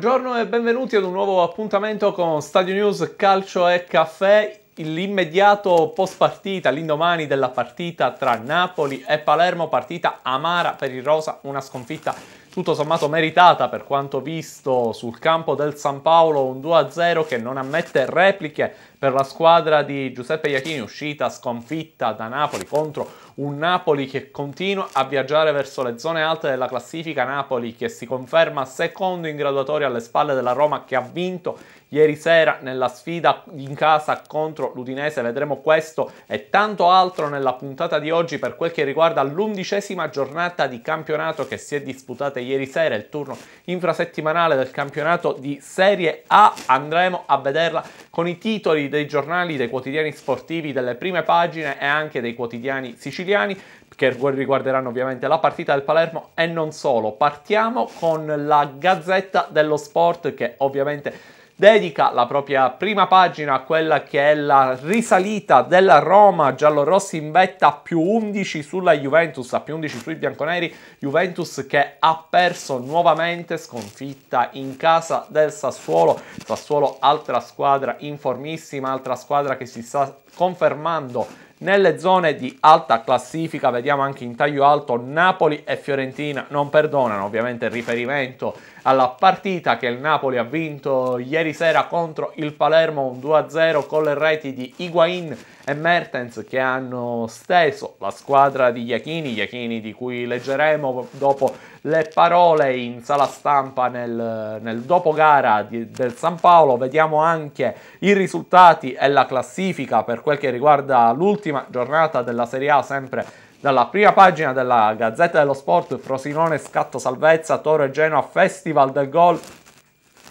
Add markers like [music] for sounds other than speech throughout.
Buongiorno e benvenuti ad un nuovo appuntamento con Stadio News Calcio e Caffè. L'immediato post partita, l'indomani della partita tra Napoli e Palermo, partita amara per il Rosa, una sconfitta tutto sommato meritata per quanto visto sul campo del San Paolo, un 2-0 che non ammette repliche per la squadra di Giuseppe Iachini uscita sconfitta da Napoli contro un Napoli che continua a viaggiare verso le zone alte della classifica Napoli che si conferma secondo in graduatoria alle spalle della Roma che ha vinto ieri sera nella sfida in casa contro l'Udinese. Vedremo questo e tanto altro nella puntata di oggi per quel che riguarda l'undicesima giornata di campionato che si è disputata ieri sera, il turno infrasettimanale del campionato di Serie A. Andremo a vederla con i titoli dei giornali, dei quotidiani sportivi, delle prime pagine e anche dei quotidiani siciliani che riguarderanno ovviamente la partita del Palermo e non solo. Partiamo con la Gazzetta dello Sport che ovviamente dedica la propria prima pagina a quella che è la risalita della Roma, giallorossi in vetta più 11 sulla Juventus, a più 11 sui bianconeri, Juventus che ha perso nuovamente sconfitta in casa del Sassuolo, Sassuolo altra squadra informissima, altra squadra che si sta confermando nelle zone di alta classifica, vediamo anche in taglio alto Napoli e Fiorentina non perdonano ovviamente il riferimento alla partita che il Napoli ha vinto ieri sera contro il Palermo un 2-0 con le reti di Higuain e Mertens che hanno steso la squadra di Iachini, Iachini di cui leggeremo dopo le parole in sala stampa nel, nel dopogara di, del San Paolo, vediamo anche i risultati e la classifica per quel che riguarda l'ultima giornata della Serie A sempre dalla prima pagina della Gazzetta dello Sport, Frosinone scatto salvezza, Toro e Genoa Festival del Gol.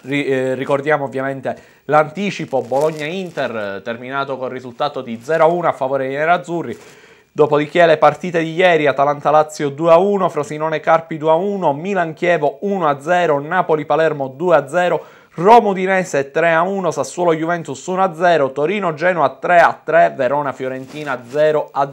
Ri, eh, ricordiamo ovviamente l'anticipo Bologna-Inter terminato col risultato di 0-1 a favore dei nerazzurri. Dopodiché le partite di ieri, Atalanta-Lazio 2-1, Frosinone-Carpi 2-1, Milan-Chievo 1-0, Napoli-Palermo 2-0, Roma-Udinese 3-1, Sassuolo-Juventus 1-0, a Torino-Genoa 3-3, a Verona-Fiorentina 0-2. a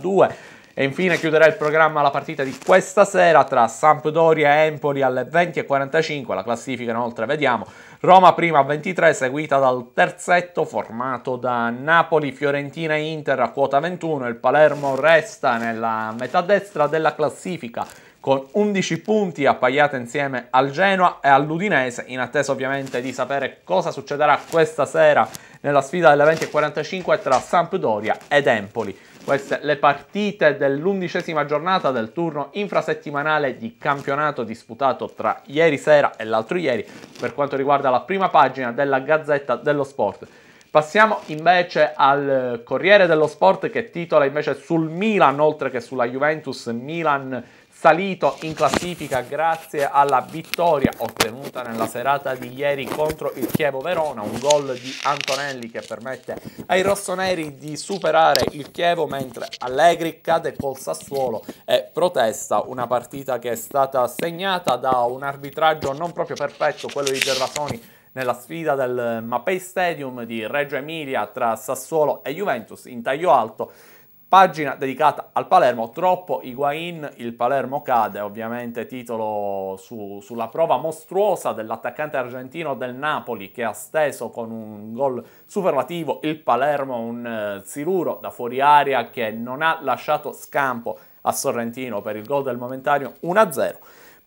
e infine chiuderà il programma la partita di questa sera tra Sampdoria e Empoli alle 20.45, la classifica inoltre vediamo. Roma prima a 23, seguita dal terzetto formato da Napoli, Fiorentina e Inter a quota 21. Il Palermo resta nella metà destra della classifica con 11 punti appaiate insieme al Genoa e all'Udinese, in attesa ovviamente di sapere cosa succederà questa sera nella sfida delle 20.45 tra Sampdoria ed Empoli queste le partite dell'undicesima giornata del turno infrasettimanale di campionato disputato tra ieri sera e l'altro ieri per quanto riguarda la prima pagina della Gazzetta dello Sport. Passiamo invece al Corriere dello Sport che titola invece sul Milan, oltre che sulla Juventus, Milan salito in classifica grazie alla vittoria ottenuta nella serata di ieri contro il Chievo Verona, un gol di Antonelli che permette ai rossoneri di superare il Chievo mentre Allegri cade col Sassuolo e protesta una partita che è stata segnata da un arbitraggio non proprio perfetto, quello di Gervasoni nella sfida del Mapei Stadium di Reggio Emilia tra Sassuolo e Juventus in taglio alto. Pagina dedicata al Palermo, troppo Higuain, il Palermo cade, ovviamente titolo su, sulla prova mostruosa dell'attaccante argentino del Napoli che ha steso con un gol superlativo il Palermo, un eh, Ziruro da fuori aria che non ha lasciato scampo a Sorrentino per il gol del momentaneo 1-0.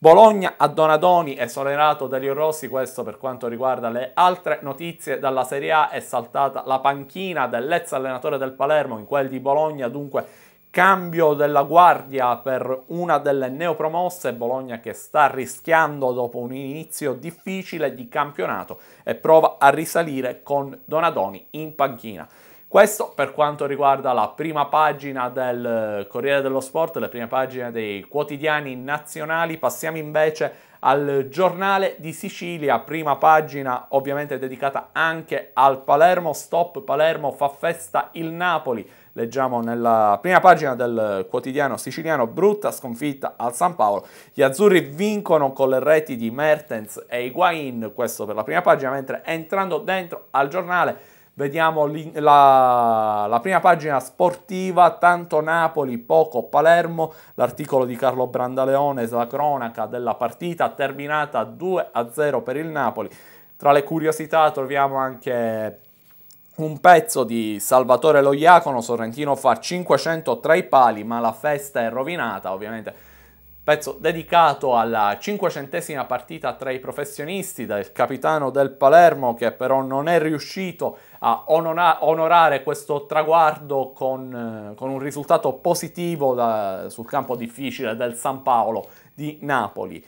Bologna a Donadoni esonerato Dario Rossi, questo per quanto riguarda le altre notizie dalla Serie A, è saltata la panchina dell'ex allenatore del Palermo in quel di Bologna, dunque cambio della guardia per una delle neopromosse, Bologna che sta rischiando dopo un inizio difficile di campionato e prova a risalire con Donadoni in panchina. Questo per quanto riguarda la prima pagina del eh, Corriere dello Sport, la prima pagina dei quotidiani nazionali. Passiamo invece al giornale di Sicilia, prima pagina ovviamente dedicata anche al Palermo, stop Palermo fa festa il Napoli, leggiamo nella prima pagina del quotidiano siciliano brutta sconfitta al San Paolo, gli azzurri vincono con le reti di Mertens e Higuain, questo per la prima pagina, mentre entrando dentro al giornale Vediamo la, la, prima pagina sportiva, tanto Napoli, poco Palermo, l'articolo di Carlo Brandaleone, la cronaca della partita terminata 2-0 per il Napoli. Tra le curiosità troviamo anche un pezzo di Salvatore Loiacono, Sorrentino fa 500 tra i pali, ma la festa è rovinata, ovviamente pezzo dedicato alla cinquecentesima partita tra i professionisti del capitano del Palermo che però non è riuscito a onorare questo traguardo con, eh, con un risultato positivo da, sul campo difficile del San Paolo di Napoli.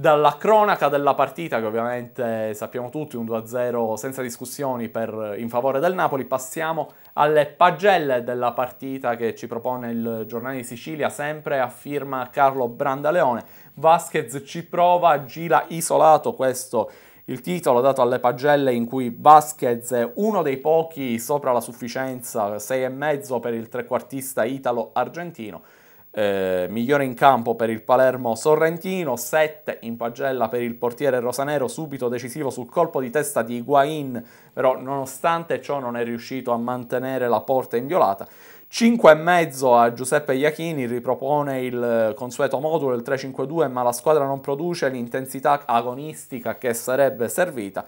Dalla cronaca della partita, che ovviamente sappiamo tutti, un 2-0 senza discussioni per, in favore del Napoli, passiamo alle pagelle della partita che ci propone il giornale di Sicilia, sempre a firma Carlo Brandaleone. Vasquez ci prova, gira isolato questo il titolo dato alle pagelle in cui Vasquez è uno dei pochi sopra la sufficienza, 6,5 per il trequartista italo-argentino eh, migliore in campo per il Palermo Sorrentino, 7 in pagella per il portiere rosanero, subito decisivo sul colpo di testa di Higuain, però nonostante ciò non è riuscito a mantenere la porta inviolata. 5,5 a Giuseppe Iachini, ripropone il eh, consueto modulo, il 3-5-2, ma la squadra non produce l'intensità agonistica che sarebbe servita.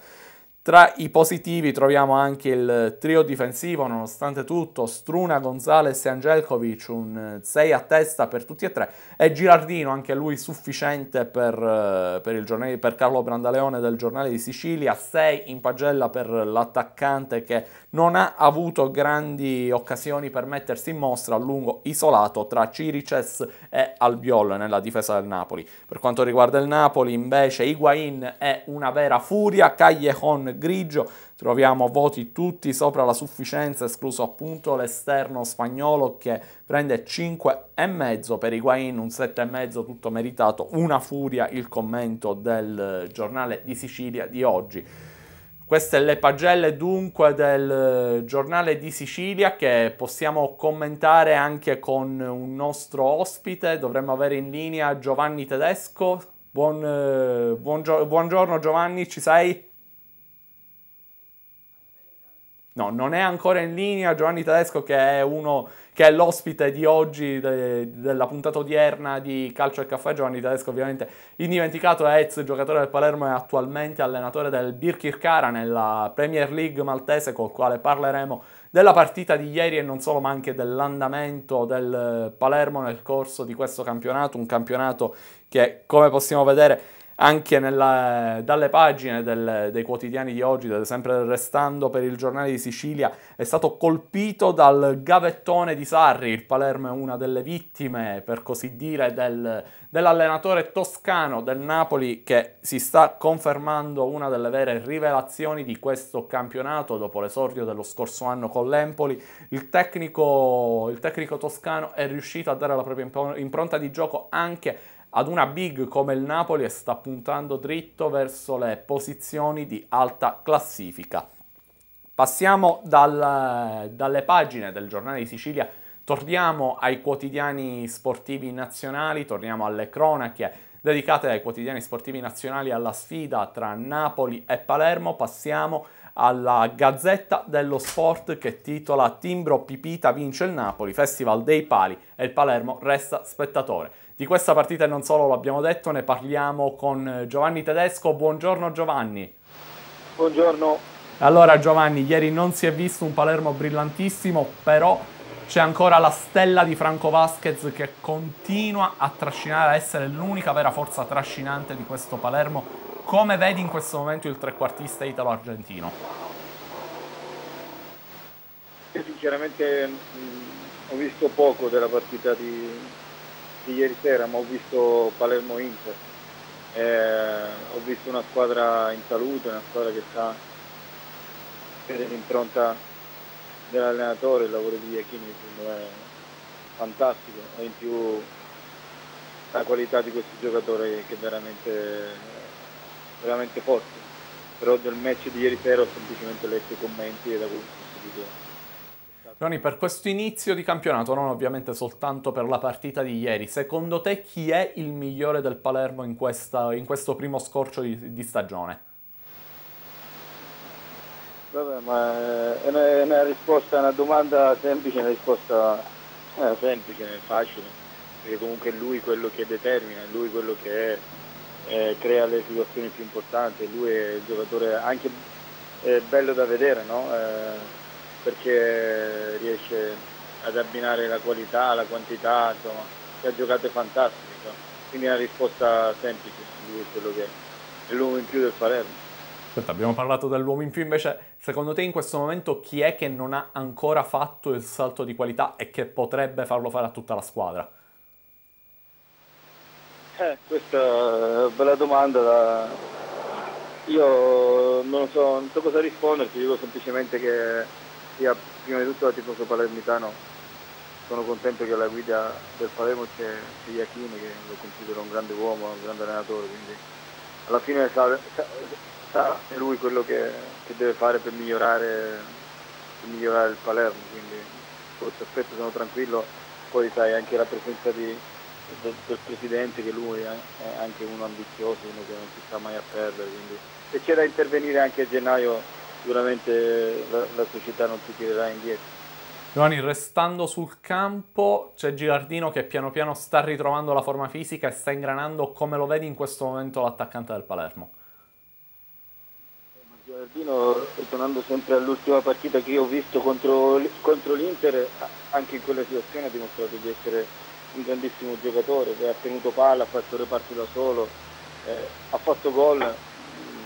Tra i positivi troviamo anche il trio difensivo, nonostante tutto, Struna, Gonzales e Angelkovic, un 6 a testa per tutti e tre, e Girardino, anche lui sufficiente per, eh, per, giornale, per Carlo Brandaleone del giornale di Sicilia, 6 in pagella per l'attaccante che non ha avuto grandi occasioni per mettersi in mostra a lungo isolato tra Cirices e Albiol nella difesa del Napoli. Per quanto riguarda il Napoli, invece, Higuain è una vera furia, Callejon grigio, troviamo voti tutti sopra la sufficienza, escluso appunto l'esterno spagnolo che prende 5,5 per Higuain, un 7,5 tutto meritato, una furia il commento del giornale di Sicilia di oggi. Queste le pagelle dunque del giornale di Sicilia che possiamo commentare anche con un nostro ospite. Dovremmo avere in linea Giovanni Tedesco. Buon, eh, buongiorno Giovanni, ci sei? No, non è ancora in linea Giovanni Tedesco che è, uno, che è l'ospite di oggi de, della puntata odierna di Calcio e Caffè. Giovanni Tedesco ovviamente indimenticato è ex giocatore del Palermo e attualmente allenatore del Birkirkara nella Premier League maltese col quale parleremo della partita di ieri e non solo ma anche dell'andamento del Palermo nel corso di questo campionato, un campionato che come possiamo vedere anche nella, dalle pagine del, dei quotidiani di oggi, sempre restando per il giornale di Sicilia, è stato colpito dal gavettone di Sarri. Il Palermo è una delle vittime, per così dire, del, dell'allenatore toscano del Napoli che si sta confermando una delle vere rivelazioni di questo campionato dopo l'esordio dello scorso anno con l'Empoli. Il tecnico, il tecnico toscano è riuscito a dare la propria impronta di gioco anche ad una big come il Napoli e sta puntando dritto verso le posizioni di alta classifica. Passiamo dal, dalle pagine del giornale di Sicilia, torniamo ai quotidiani sportivi nazionali, torniamo alle cronache dedicate ai quotidiani sportivi nazionali alla sfida tra Napoli e Palermo, passiamo alla Gazzetta dello Sport che titola Timbro Pipita vince il Napoli, Festival dei Pali e il Palermo resta spettatore. Di questa partita e non solo l'abbiamo detto, ne parliamo con Giovanni Tedesco. Buongiorno Giovanni. Buongiorno. Allora Giovanni, ieri non si è visto un Palermo brillantissimo, però c'è ancora la stella di Franco Vasquez che continua a trascinare, a essere l'unica vera forza trascinante di questo Palermo come vedi in questo momento il trequartista italo-argentino? Sinceramente mh, mm, ho visto poco della partita di, di ieri sera, ma ho visto Palermo-Inter. Eh, ho visto una squadra in salute, una squadra che sta per l'impronta dell'allenatore, il lavoro di Iachini secondo me è fantastico e in più la qualità di questo giocatore che veramente veramente forte, però del match di ieri sera ho semplicemente letto i commenti e da quello che ho seguito Roni, per questo inizio di campionato, non ovviamente soltanto per la partita di ieri, secondo te chi è il migliore del Palermo in, questa, in questo primo scorcio di, di stagione? Vabbè, ma eh, è una, è una, risposta, una domanda semplice, una risposta eh, semplice, facile, perché comunque è lui quello che determina, è lui quello che è eh, crea le situazioni più importanti, lui è il giocatore anche eh, bello da vedere, no? Eh, perché riesce ad abbinare la qualità, la quantità, insomma, che ha giocato è fantastico. Quindi è una risposta semplice di quello che è l'uomo in più del Palermo. Aspetta, abbiamo parlato dell'uomo in più, invece secondo te in questo momento chi è che non ha ancora fatto il salto di qualità e che potrebbe farlo fare a tutta la squadra? Eh, questa è una bella domanda. Da... Io non so, non so cosa risponderti, dico semplicemente che sia prima di tutto la tifoso palermitano. Sono contento che alla guida del Palermo c'è Iachini, che lo considero un grande uomo, un grande allenatore, quindi alla fine sa, sa, sa è lui quello che, che deve fare per migliorare, per migliorare il Palermo, quindi su questo aspetto sono tranquillo. Poi sai anche la presenza di, del, del, presidente che lui è, anche uno ambizioso, uno che non si sta mai a perdere, quindi se c'è da intervenire anche a gennaio sicuramente la, la società non si tirerà indietro. Giovanni, restando sul campo, c'è Girardino che piano piano sta ritrovando la forma fisica e sta ingranando come lo vedi in questo momento l'attaccante del Palermo. Girardino, tornando sempre all'ultima partita che io ho visto contro, contro l'Inter, anche in quella situazione ha dimostrato di essere un grandissimo giocatore che ha tenuto palla, ha fatto reparti da solo, eh, ha fatto gol mm,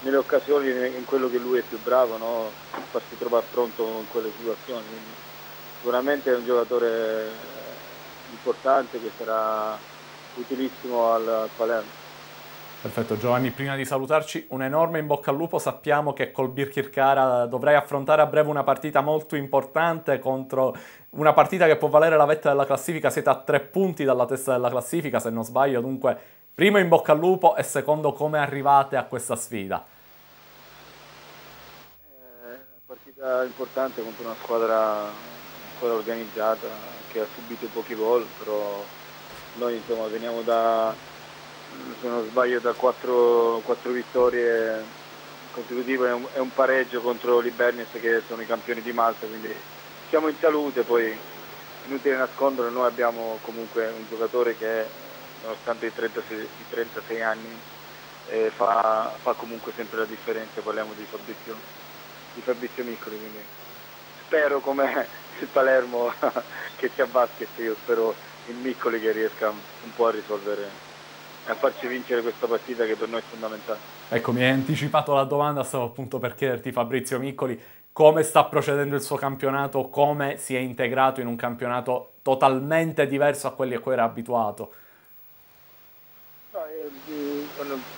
nelle occasioni in quello che lui è più bravo, no? farsi trovare pronto in quelle situazioni. Quindi sicuramente è un giocatore importante che sarà utilissimo al Palermo. Perfetto Giovanni, prima di salutarci un enorme in bocca al lupo, sappiamo che col Birkirkara dovrai affrontare a breve una partita molto importante contro una partita che può valere la vetta della classifica, siete a tre punti dalla testa della classifica se non sbaglio, dunque primo in bocca al lupo e secondo come arrivate a questa sfida? È eh, una partita importante contro una squadra, una squadra organizzata che ha subito pochi gol, però noi insomma veniamo da se non sbaglio da 4, 4 vittorie consecutive e un, un, pareggio contro l'Ibernias che sono i campioni di Malta, quindi siamo in salute, poi inutile nascondere, noi abbiamo comunque un giocatore che nonostante i 36, i 36 anni eh, fa, fa, comunque sempre la differenza, parliamo di Fabrizio, di Fabrizio Miccoli, quindi spero come il Palermo [laughs] che si abbaschi, io spero il Miccoli che riesca un po' a risolvere a farci vincere questa partita che per noi è fondamentale. Ecco, mi hai anticipato la domanda, stavo appunto per chiederti Fabrizio Miccoli come sta procedendo il suo campionato, come si è integrato in un campionato totalmente diverso a quelli a cui era abituato. Eh,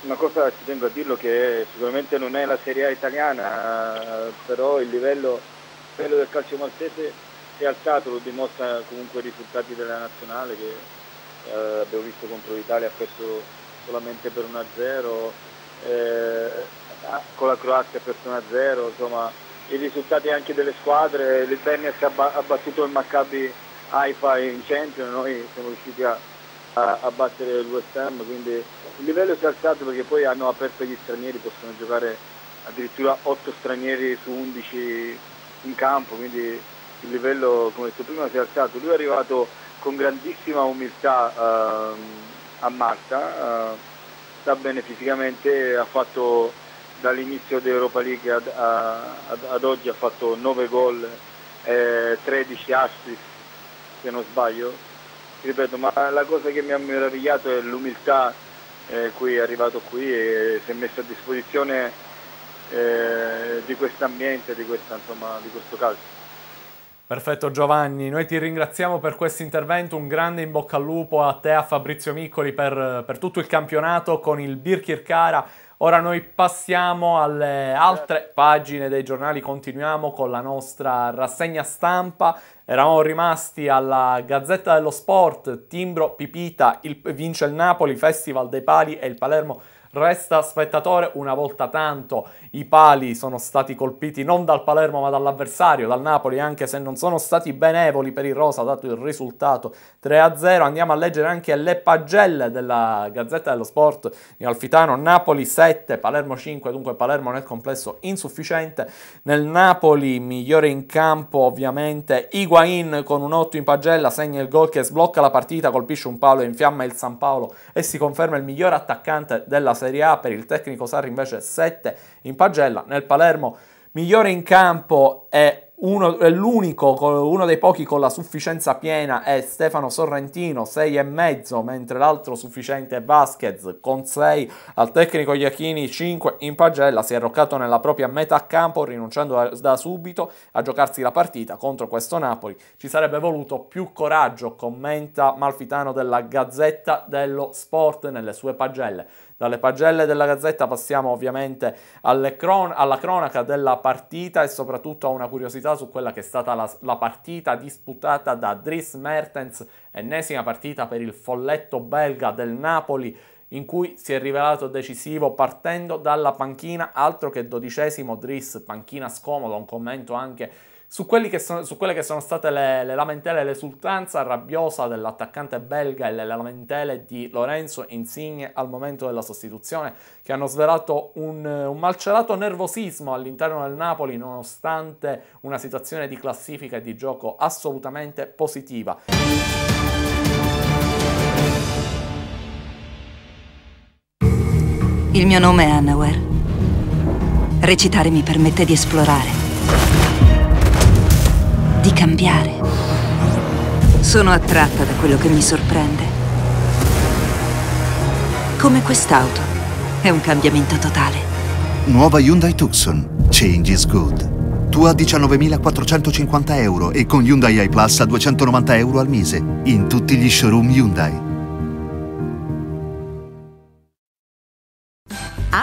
una cosa ci tengo a dirlo che sicuramente non è la Serie A italiana, però il livello, il livello del calcio maltese si è alzato, lo dimostra comunque i risultati della nazionale che eh, abbiamo visto contro l'Italia ha perso solamente per 1-0, eh, con la Croazia ha perso 1-0, insomma i risultati anche delle squadre, l'Ibernia si è abbattuto il Maccabi Haifa in centro noi siamo riusciti a, a, a battere il West Ham, quindi il livello si è alzato perché poi hanno aperto gli stranieri, possono giocare addirittura 8 stranieri su 11 in campo, quindi il livello come detto prima si è alzato, lui è arrivato con grandissima umiltà eh, a Marta, eh, sta bene fisicamente, ha fatto dall'inizio dell'Europa League ad, ad, ad, oggi ha fatto 9 gol, eh, 13 assist se non sbaglio, ripeto, ma la cosa che mi ha meravigliato è l'umiltà eh, cui è arrivato qui e si è messo a disposizione eh, di questo ambiente, di, di questo calcio. Perfetto Giovanni, noi ti ringraziamo per questo intervento, un grande in bocca al lupo a te, a Fabrizio Miccoli per, per tutto il campionato con il Birkirkara. Ora noi passiamo alle altre pagine dei giornali, continuiamo con la nostra rassegna stampa. Eravamo rimasti alla Gazzetta dello Sport, Timbro, Pipita, il, vince il Napoli, Festival dei Pali e il Palermo resta spettatore una volta tanto. I pali sono stati colpiti non dal Palermo ma dall'avversario, dal Napoli, anche se non sono stati benevoli per il Rosa, dato il risultato 3-0. Andiamo a leggere anche le pagelle della Gazzetta dello Sport di Alfitano. Napoli 7, Palermo 5, dunque Palermo nel complesso insufficiente. Nel Napoli migliore in campo ovviamente Higuain con un 8 in pagella, segna il gol che sblocca la partita, colpisce un palo e infiamma il San Paolo e si conferma il miglior attaccante della serie Serie A per il tecnico Sarri invece 7 in pagella. Nel Palermo migliore in campo è uno, l'unico, uno dei pochi con la sufficienza piena è Stefano Sorrentino, 6,5, mentre l'altro sufficiente è Vasquez con 6, al tecnico Iachini 5 in pagella, si è arroccato nella propria metà campo rinunciando a, da subito a giocarsi la partita contro questo Napoli. Ci sarebbe voluto più coraggio, commenta Malfitano della Gazzetta dello Sport nelle sue pagelle. Dalle pagelle della Gazzetta passiamo ovviamente cron- alla cronaca della partita e soprattutto a una curiosità su quella che è stata la, la partita disputata da Dries Mertens, ennesima partita per il folletto belga del Napoli in cui si è rivelato decisivo partendo dalla panchina, altro che dodicesimo Dries, panchina scomoda, un commento anche su, sono, su quelle che sono state le, le lamentele l'esultanza rabbiosa dell'attaccante belga e le lamentele di Lorenzo Insigne al momento della sostituzione, che hanno svelato un, un malcelato nervosismo all'interno del Napoli, nonostante una situazione di classifica e di gioco assolutamente positiva. Il mio nome è Annaware. Recitare mi permette di esplorare di cambiare. Sono attratta da quello che mi sorprende. Come quest'auto. È un cambiamento totale. Nuova Hyundai Tucson. Change is good. Tu a 19.450 euro e con Hyundai i Plus a 290 euro al mese. In tutti gli showroom Hyundai.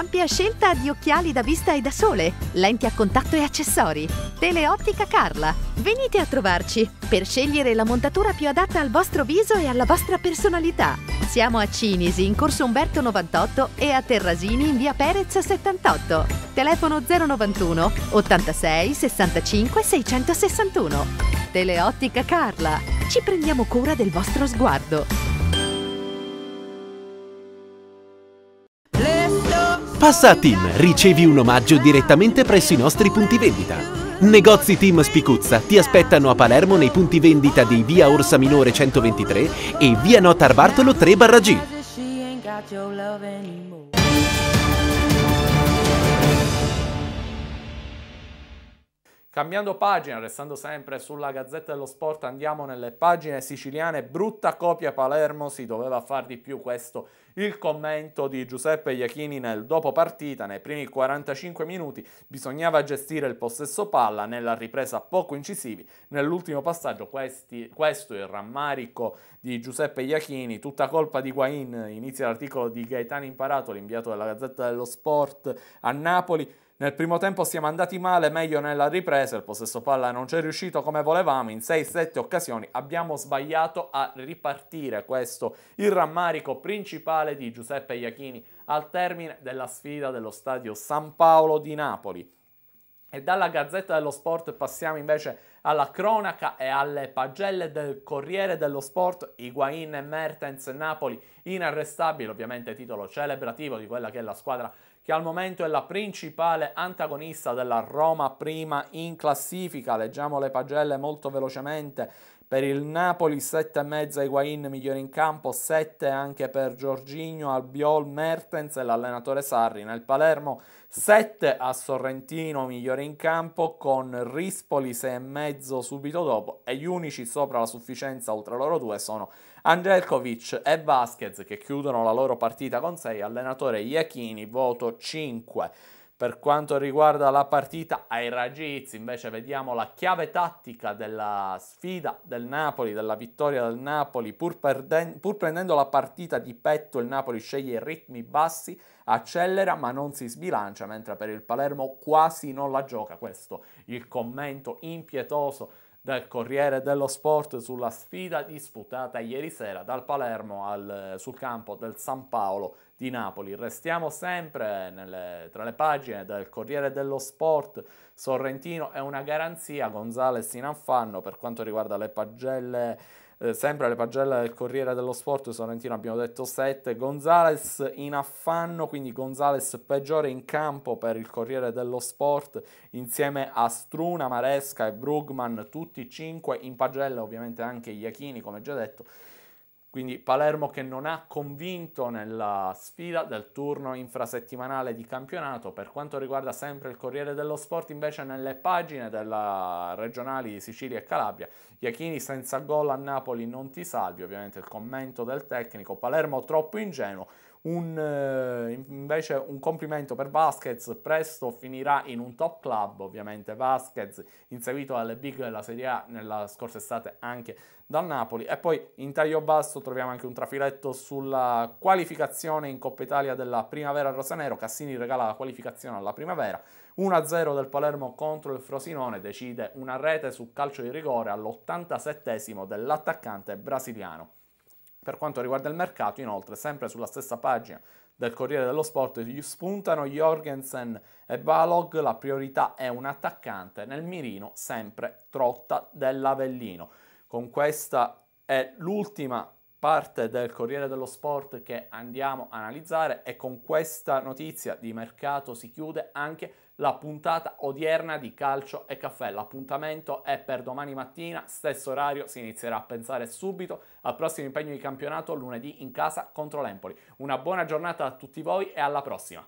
ampia scelta di occhiali da vista e da sole, lenti a contatto e accessori. Teleottica Carla. Venite a trovarci per scegliere la montatura più adatta al vostro viso e alla vostra personalità. Siamo a Cinisi in corso Umberto 98 e a Terrasini in via Perez 78. Telefono 091 86 65 661. Teleottica Carla. Ci prendiamo cura del vostro sguardo. Passa a Team, ricevi un omaggio direttamente presso i nostri punti vendita. Negozi Team Spicuzza ti aspettano a Palermo nei punti vendita di Via Orsa Minore 123 e Via Notarbartolo 3 G. Cambiando pagina, restando sempre sulla Gazzetta dello Sport, andiamo nelle pagine siciliane. Brutta copia Palermo, si doveva far di più questo. Il commento di Giuseppe Iachini nel dopo partita, nei primi 45 minuti bisognava gestire il possesso palla, nella ripresa poco incisivi, nell'ultimo passaggio questi, questo il rammarico di Giuseppe Iachini, tutta colpa di Guain, inizia l'articolo di Gaetano Imparato, l'inviato della Gazzetta dello Sport a Napoli, nel primo tempo siamo andati male, meglio nella ripresa, il possesso palla non c'è riuscito come volevamo, in 6-7 occasioni abbiamo sbagliato a ripartire, questo il rammarico principale di Giuseppe Iachini al termine della sfida dello stadio San Paolo di Napoli. E dalla Gazzetta dello Sport passiamo invece alla cronaca e alle pagelle del Corriere dello Sport, Iguain e Mertens Napoli inarrestabile, ovviamente titolo celebrativo di quella che è la squadra che al momento è la principale antagonista della Roma prima in classifica. Leggiamo le pagelle molto velocemente. Per il Napoli 7,5 Higuain migliore in campo, 7 anche per Giorginio, Albiol, Mertens e l'allenatore Sarri nel Palermo, 7 a Sorrentino migliore in campo con Rispoli 6,5 subito dopo e gli unici sopra la sufficienza oltre loro due sono Angelkovic e Vasquez che chiudono la loro partita con 6, allenatore Iachini voto 5. Per quanto riguarda la partita ai ragazzi, invece vediamo la chiave tattica della sfida del Napoli, della vittoria del Napoli. Pur, perden- pur, prendendo la partita di petto, il Napoli sceglie ritmi bassi, accelera ma non si sbilancia, mentre per il Palermo quasi non la gioca. Questo il commento impietoso del Corriere dello Sport sulla sfida disputata ieri sera dal Palermo al, sul campo del San Paolo di Napoli. Restiamo sempre nelle, tra le pagine del Corriere dello Sport. Sorrentino è una garanzia, Gonzales in affanno per quanto riguarda le pagelle eh, sempre le pagelle del Corriere dello Sport, Sorrentino abbiamo detto 7, Gonzales in affanno, quindi Gonzales peggiore in campo per il Corriere dello Sport, insieme a Struna, Maresca e Brugman, tutti 5 in pagella, ovviamente anche Iachini come già detto, quindi Palermo che non ha convinto nella sfida del turno infrasettimanale di campionato. Per quanto riguarda sempre il Corriere dello Sport, invece nelle pagine della regionali di Sicilia e Calabria, Iachini senza gol a Napoli non ti salvi, ovviamente il commento del tecnico, Palermo troppo ingenuo, un, eh, invece un complimento per Vasquez, presto finirà in un top club, ovviamente Vasquez inserito alle big della Serie A nella scorsa estate anche dal Napoli e poi in taglio basso troviamo anche un trafiletto sulla qualificazione in Coppa Italia della Primavera Rosanero, Cassini regala la qualificazione alla Primavera, 1-0 del Palermo contro il Frosinone, decide una rete su calcio di rigore all'87 dell'attaccante brasiliano. Per quanto riguarda il mercato, inoltre, sempre sulla stessa pagina del Corriere dello Sport, gli spuntano Jorgensen e Balog, la priorità è un attaccante, nel mirino sempre Trotta dell'Avellino. Con questa è l'ultima parte del Corriere dello Sport che andiamo a analizzare e con questa notizia di mercato si chiude anche la puntata odierna di Calcio e Caffè. L'appuntamento è per domani mattina, stesso orario, si inizierà a pensare subito al prossimo impegno di campionato lunedì in casa contro l'Empoli. Una buona giornata a tutti voi e alla prossima!